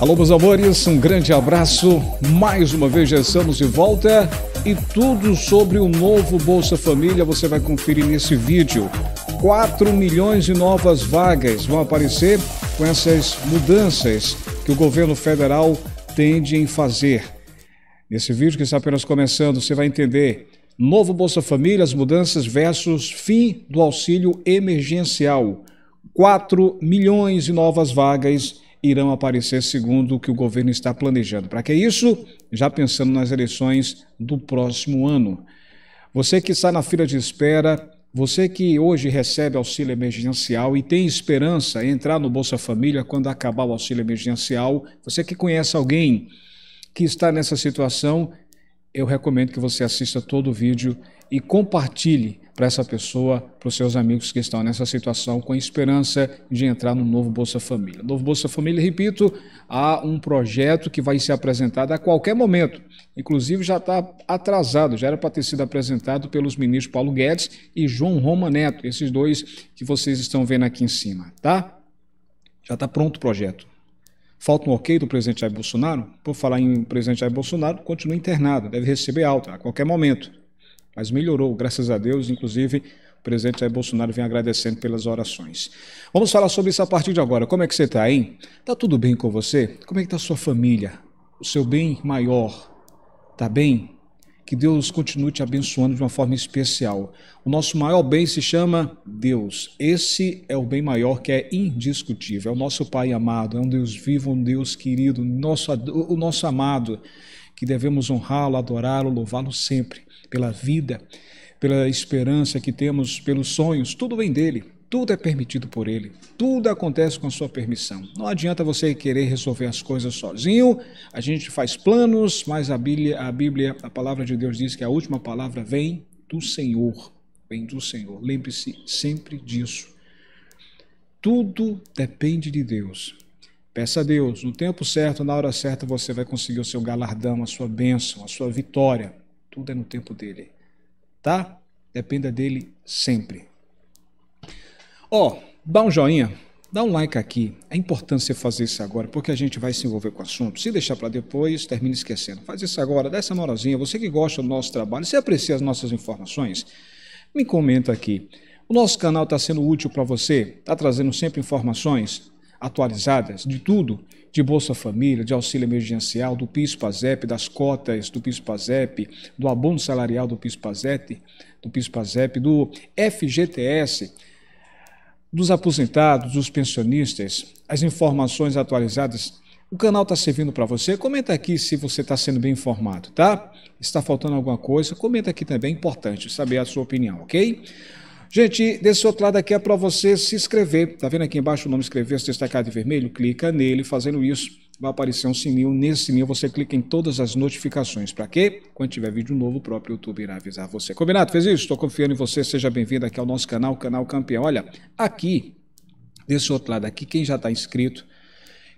Alô, meus amores, um grande abraço. Mais uma vez já estamos de volta e tudo sobre o novo Bolsa Família você vai conferir nesse vídeo. 4 milhões de novas vagas vão aparecer com essas mudanças que o governo federal tende em fazer. Nesse vídeo que está apenas começando, você vai entender novo Bolsa Família, as mudanças versus fim do auxílio emergencial. 4 milhões de novas vagas irão aparecer segundo o que o governo está planejando. Para que isso? Já pensando nas eleições do próximo ano. Você que está na fila de espera, você que hoje recebe auxílio emergencial e tem esperança entrar no Bolsa Família quando acabar o auxílio emergencial, você que conhece alguém que está nessa situação, eu recomendo que você assista todo o vídeo e compartilhe para essa pessoa, para os seus amigos que estão nessa situação, com esperança de entrar no novo Bolsa Família. novo Bolsa Família, repito, há um projeto que vai ser apresentado a qualquer momento. Inclusive, já está atrasado, já era para ter sido apresentado pelos ministros Paulo Guedes e João Roma Neto, esses dois que vocês estão vendo aqui em cima, tá? Já está pronto o projeto. Falta um ok do presidente Jair Bolsonaro? Por falar em presidente Jair Bolsonaro, continua internado, deve receber alta a qualquer momento. Mas melhorou, graças a Deus, inclusive o presidente Jair Bolsonaro vem agradecendo pelas orações. Vamos falar sobre isso a partir de agora. Como é que você está, hein? Tá tudo bem com você? Como é que está sua família? O seu bem maior? Tá bem? Que Deus continue te abençoando de uma forma especial. O nosso maior bem se chama Deus. Esse é o bem maior que é indiscutível. É o nosso Pai amado, é um Deus vivo, um Deus querido, nosso, o nosso amado, que devemos honrá-lo, adorá-lo, louvá-lo sempre pela vida, pela esperança que temos, pelos sonhos, tudo vem dele. Tudo é permitido por ele. Tudo acontece com a sua permissão. Não adianta você querer resolver as coisas sozinho. A gente faz planos, mas a Bíblia, a Bíblia, a palavra de Deus diz que a última palavra vem do Senhor. Vem do Senhor. Lembre-se sempre disso. Tudo depende de Deus. Peça a Deus, no tempo certo, na hora certa, você vai conseguir o seu galardão, a sua bênção, a sua vitória. Tudo é no tempo dele. Tá? Dependa dele sempre. Ó, oh, dá um joinha, dá um like aqui. É importante você fazer isso agora, porque a gente vai se envolver com o assunto. Se deixar para depois, termina esquecendo. Faz isso agora, dá essa moralzinha. Você que gosta do nosso trabalho, você aprecia as nossas informações, me comenta aqui. O nosso canal está sendo útil para você, está trazendo sempre informações atualizadas de tudo de Bolsa Família, de auxílio emergencial, do PIS-PASEP, das cotas do PIS-PASEP, do abono salarial do PIS-PASEP, do PIS-PASEP, do FGTS, dos aposentados, dos pensionistas, as informações atualizadas. O canal está servindo para você. Comenta aqui se você está sendo bem informado, tá? Está faltando alguma coisa? Comenta aqui também, é importante saber a sua opinião, ok? Gente, desse outro lado aqui é para você se inscrever. Tá vendo aqui embaixo o nome inscrever-se destacado em vermelho? Clica nele, fazendo isso vai aparecer um sininho. Nesse sininho você clica em todas as notificações. Para quê? Quando tiver vídeo novo, o próprio YouTube irá avisar você. Combinado? Fez isso? Estou confiando em você. Seja bem-vindo aqui ao nosso canal, Canal Campeão. Olha, aqui, desse outro lado aqui, quem já está inscrito,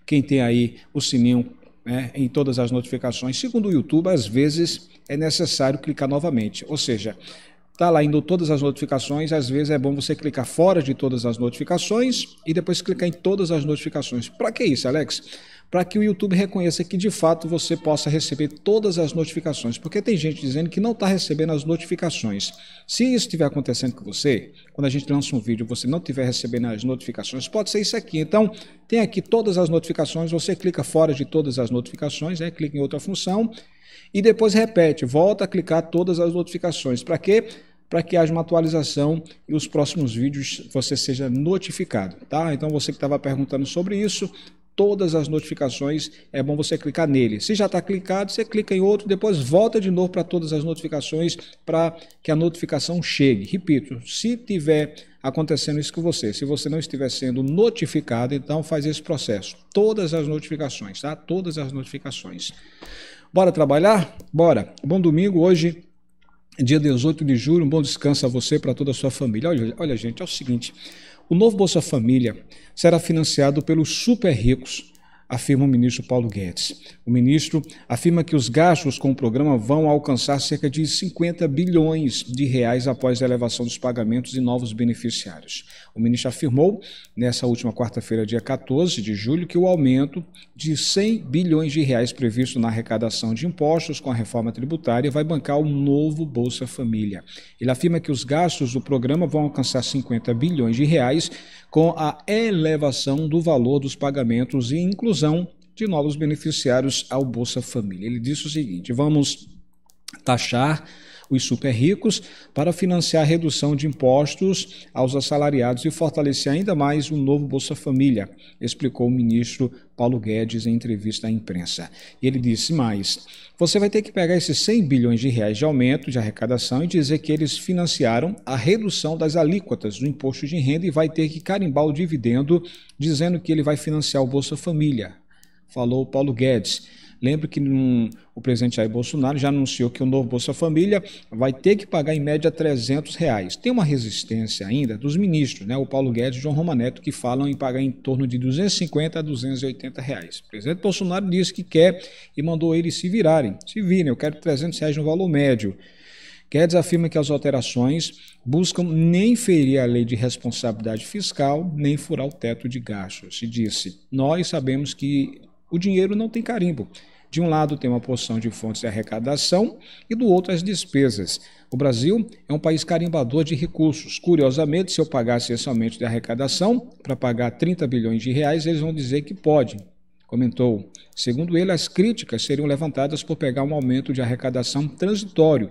quem tem aí o sininho né, em todas as notificações, segundo o YouTube, às vezes é necessário clicar novamente. Ou seja, Está lá indo todas as notificações. Às vezes é bom você clicar fora de todas as notificações e depois clicar em todas as notificações. Para que isso, Alex? Para que o YouTube reconheça que de fato você possa receber todas as notificações. Porque tem gente dizendo que não está recebendo as notificações. Se isso estiver acontecendo com você, quando a gente lança um vídeo você não estiver recebendo as notificações, pode ser isso aqui. Então, tem aqui todas as notificações. Você clica fora de todas as notificações, né? clica em outra função e depois repete, volta a clicar todas as notificações. Para quê? para que haja uma atualização e os próximos vídeos você seja notificado, tá? Então você que estava perguntando sobre isso, todas as notificações, é bom você clicar nele. Se já está clicado, você clica em outro, depois volta de novo para todas as notificações para que a notificação chegue. Repito, se tiver acontecendo isso com você, se você não estiver sendo notificado, então faz esse processo. Todas as notificações, tá? Todas as notificações. Bora trabalhar? Bora. Bom domingo hoje dia 18 de julho. Um bom descanso a você e para toda a sua família. Olha, olha, gente, é o seguinte: o novo Bolsa Família será financiado pelos super ricos afirma o ministro Paulo Guedes. O ministro afirma que os gastos com o programa vão alcançar cerca de 50 bilhões de reais após a elevação dos pagamentos e novos beneficiários. O ministro afirmou, nessa última quarta-feira, dia 14 de julho, que o aumento de 100 bilhões de reais previsto na arrecadação de impostos com a reforma tributária vai bancar o novo Bolsa Família. Ele afirma que os gastos do programa vão alcançar 50 bilhões de reais com a elevação do valor dos pagamentos e inclusão de novos beneficiários ao Bolsa Família. Ele disse o seguinte: vamos taxar os super ricos, para financiar a redução de impostos aos assalariados e fortalecer ainda mais o novo Bolsa Família, explicou o ministro Paulo Guedes em entrevista à imprensa. Ele disse mais: você vai ter que pegar esses 100 bilhões de reais de aumento de arrecadação e dizer que eles financiaram a redução das alíquotas do imposto de renda e vai ter que carimbar o dividendo dizendo que ele vai financiar o Bolsa Família. Falou Paulo Guedes. Lembro que num, o presidente Jair Bolsonaro já anunciou que o novo Bolsa Família vai ter que pagar em média 300 reais. Tem uma resistência ainda dos ministros, né? o Paulo Guedes e o João Romaneto, que falam em pagar em torno de 250 a 280 reais. O presidente Bolsonaro disse que quer e mandou eles se virarem. Se virem, eu quero 300 reais no valor médio. Guedes afirma que as alterações buscam nem ferir a lei de responsabilidade fiscal, nem furar o teto de gastos. Se disse, nós sabemos que o dinheiro não tem carimbo. De um lado tem uma porção de fontes de arrecadação e do outro as despesas. O Brasil é um país carimbador de recursos. Curiosamente, se eu pagasse somente de arrecadação, para pagar 30 bilhões de reais, eles vão dizer que pode. Comentou. Segundo ele, as críticas seriam levantadas por pegar um aumento de arrecadação transitório,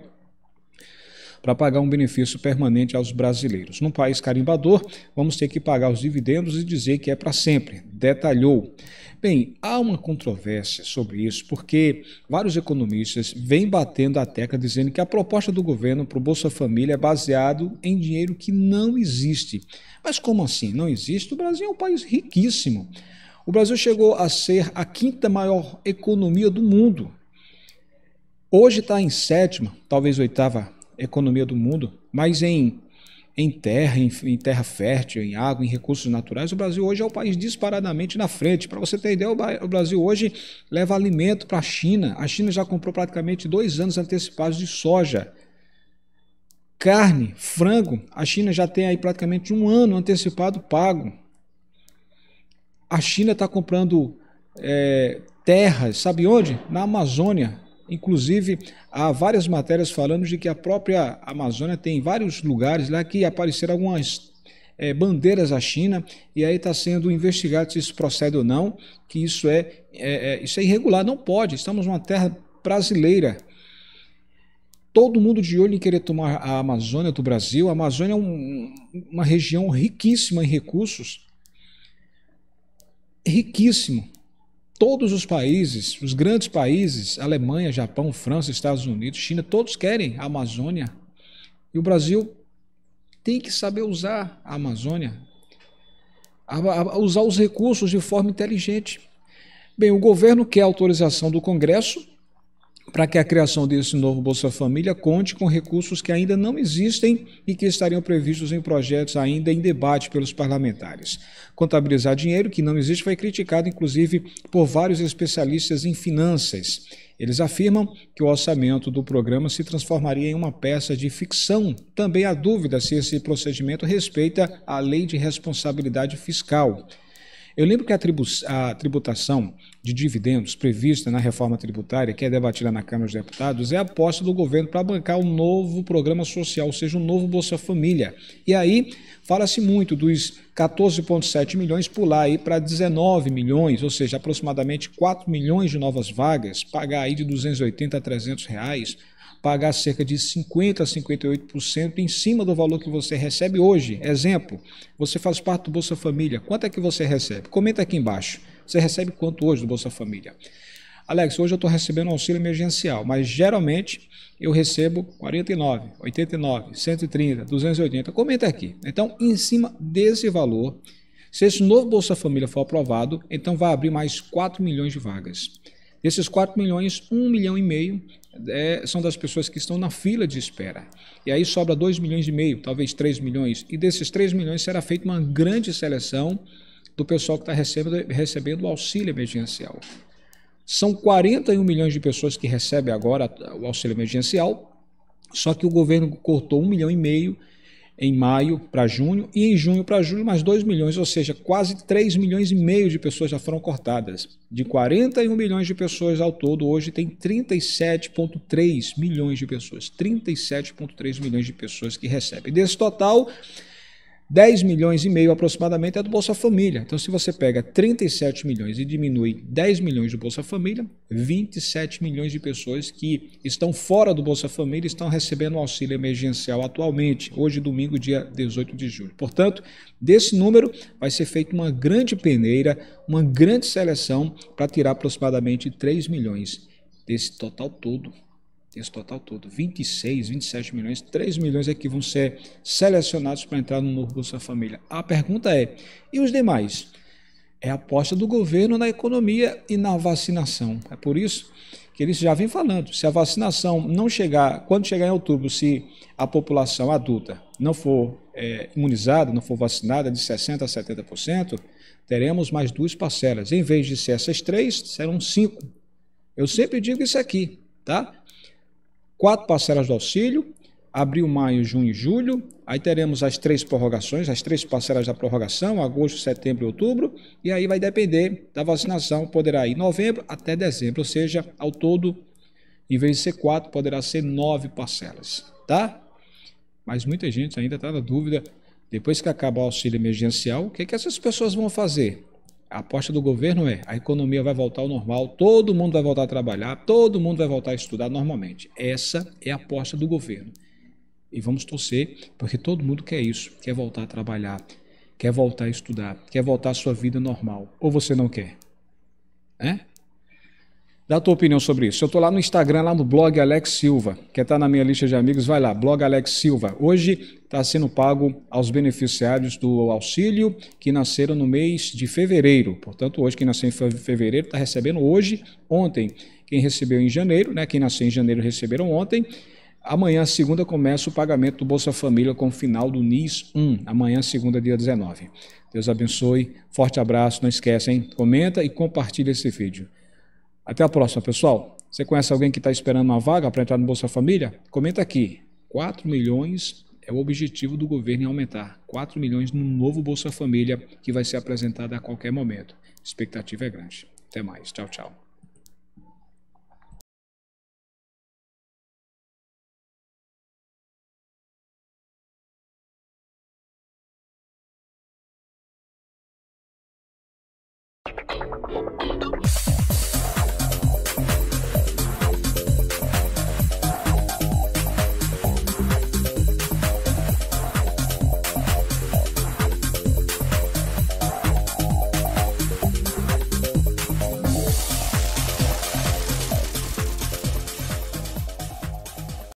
para pagar um benefício permanente aos brasileiros. Num país carimbador, vamos ter que pagar os dividendos e dizer que é para sempre, detalhou. Bem, há uma controvérsia sobre isso, porque vários economistas vêm batendo a teca dizendo que a proposta do governo para o Bolsa Família é baseado em dinheiro que não existe. Mas como assim? Não existe? O Brasil é um país riquíssimo. O Brasil chegou a ser a quinta maior economia do mundo. Hoje está em sétima, talvez oitava economia do mundo, mas em, em terra, em, em, terra fértil, em água, em recursos naturais, o Brasil hoje é o país disparadamente na frente. Para você ter ideia, o Brasil hoje leva alimento para a China. A China já comprou praticamente dois anos antecipados de soja. Carne, frango, a China já tem aí praticamente um ano antecipado pago. A China está comprando é, terras, sabe onde? Na Amazônia. Inclusive, há várias matérias falando de que a própria Amazônia tem vários lugares lá que apareceram algumas é, bandeiras à China, e aí está sendo investigado se isso procede ou não, que isso é, é, é, isso é irregular, não pode, estamos numa terra brasileira. Todo mundo de olho em querer tomar a Amazônia do Brasil. A Amazônia é um, uma região riquíssima em recursos. Riquíssimo. Todos os países, os grandes países, Alemanha, Japão, França, Estados Unidos, China, todos querem a Amazônia. E o Brasil tem que saber usar a Amazônia, a, a usar os recursos de forma inteligente. Bem, o governo quer autorização do Congresso para que a criação desse novo Bolsa Família conte com recursos que ainda não existem e que estariam previstos em projetos ainda em debate pelos parlamentares. Contabilizar dinheiro que não existe foi criticado, inclusive, por vários especialistas em finanças. Eles afirmam que o orçamento do programa se transformaria em uma peça de ficção. Também há dúvida se esse procedimento respeita a lei de responsabilidade fiscal. Eu lembro que a, tribu, a tributação de dividendos prevista na reforma tributária, que é debatida na Câmara dos Deputados, é a aposta do governo para bancar um novo programa social, ou seja, um novo Bolsa Família. E aí fala-se muito dos 14,7 milhões pular aí para 19 milhões, ou seja, aproximadamente 4 milhões de novas vagas, pagar aí de 280 a 300 reais pagar cerca de 50% a 58% em cima do valor que você recebe hoje. Exemplo, você faz parte do Bolsa Família, quanto é que você recebe? Comenta aqui embaixo. Você recebe quanto hoje do Bolsa Família? Alex, hoje eu estou recebendo auxílio emergencial, mas geralmente eu recebo 49, 89, 130, 280. Comenta aqui. Então, em cima desse valor, se esse novo Bolsa Família for aprovado, então vai abrir mais 4 milhões de vagas. Desses 4 milhões, 1 milhão e meio é, são das pessoas que estão na fila de espera. E aí sobra 2 milhões e meio, talvez 3 milhões. E desses 3 milhões será feita uma grande seleção do pessoal que está recebendo, recebendo o auxílio emergencial. São 41 milhões de pessoas que recebem agora o auxílio emergencial, só que o governo cortou 1 milhão e meio em maio para junho e em junho para julho mais 2 milhões, ou seja, quase 3 milhões e meio de pessoas já foram cortadas. De 41 milhões de pessoas ao todo, hoje tem 37,3 milhões de pessoas. 37,3 milhões de pessoas que recebem. Desse total, 10 milhões e meio aproximadamente é do Bolsa Família. Então, se você pega 37 milhões e diminui 10 milhões do Bolsa Família, 27 milhões de pessoas que estão fora do Bolsa Família estão recebendo auxílio emergencial atualmente, hoje, domingo, dia 18 de julho. Portanto, desse número vai ser feita uma grande peneira, uma grande seleção para tirar aproximadamente 3 milhões desse total todo esse total todo, 26, 27 milhões, 3 milhões aqui vão ser selecionados para entrar no novo Bolsa Família. A pergunta é, e os demais? É a aposta do governo na economia e na vacinação. É por isso que eles já vêm falando. Se a vacinação não chegar, quando chegar em outubro, se a população adulta não for é, imunizada, não for vacinada de 60% a 70%, teremos mais duas parcelas. Em vez de ser essas três, serão cinco. Eu sempre digo isso aqui, tá? quatro parcelas do auxílio, abril, maio, junho e julho. Aí teremos as três prorrogações, as três parcelas da prorrogação, agosto, setembro e outubro. E aí vai depender da vacinação, poderá ir novembro até dezembro, ou seja, ao todo, em vez de ser quatro, poderá ser nove parcelas, tá? Mas muita gente ainda está na dúvida, depois que acabar o auxílio emergencial, o que, é que essas pessoas vão fazer? A aposta do governo é a economia vai voltar ao normal, todo mundo vai voltar a trabalhar, todo mundo vai voltar a estudar normalmente. Essa é a aposta do governo. E vamos torcer, porque todo mundo quer isso, quer voltar a trabalhar, quer voltar a estudar, quer voltar à sua vida normal. Ou você não quer? É? Dá a tua opinião sobre isso. Eu estou lá no Instagram, lá no blog Alex Silva. Quer estar tá na minha lista de amigos? Vai lá, blog Alex Silva. Hoje está sendo pago aos beneficiários do auxílio que nasceram no mês de fevereiro. Portanto, hoje, quem nasceu em fevereiro está recebendo hoje, ontem. Quem recebeu em janeiro, né? Quem nasceu em janeiro receberam ontem. Amanhã, segunda, começa o pagamento do Bolsa Família com o final do NIS 1. Amanhã, segunda, dia 19. Deus abençoe. Forte abraço. Não esquece, hein? Comenta e compartilha esse vídeo. Até a próxima, pessoal. Você conhece alguém que está esperando uma vaga para entrar no Bolsa Família? Comenta aqui. 4 milhões é o objetivo do governo em aumentar 4 milhões no novo Bolsa Família que vai ser apresentado a qualquer momento. A expectativa é grande. Até mais. Tchau, tchau. Thank you.